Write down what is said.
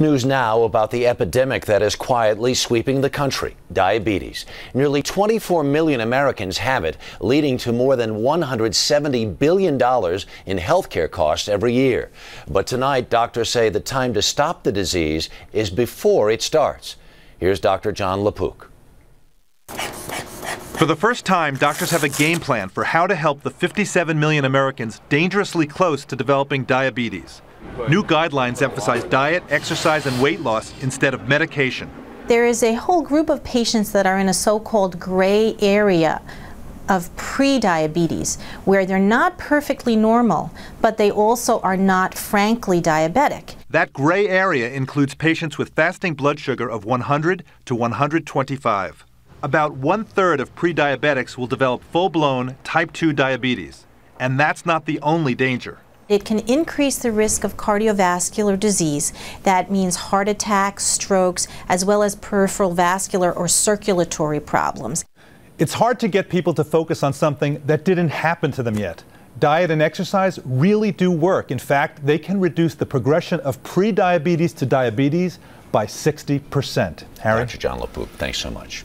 News now about the epidemic that is quietly sweeping the country diabetes. Nearly 24 million Americans have it, leading to more than $170 billion in health care costs every year. But tonight, doctors say the time to stop the disease is before it starts. Here's Dr. John LaPook. For the first time, doctors have a game plan for how to help the 57 million Americans dangerously close to developing diabetes. New guidelines emphasize diet, exercise, and weight loss instead of medication. There is a whole group of patients that are in a so-called gray area of pre-diabetes, where they're not perfectly normal, but they also are not frankly diabetic. That gray area includes patients with fasting blood sugar of 100 to 125. About one-third of pre-diabetics will develop full-blown type 2 diabetes, and that's not the only danger. It can increase the risk of cardiovascular disease. That means heart attacks, strokes, as well as peripheral vascular or circulatory problems. It's hard to get people to focus on something that didn't happen to them yet. Diet and exercise really do work. In fact, they can reduce the progression of prediabetes to diabetes by 60%. Harry? Dr. John LaPoop, thanks so much.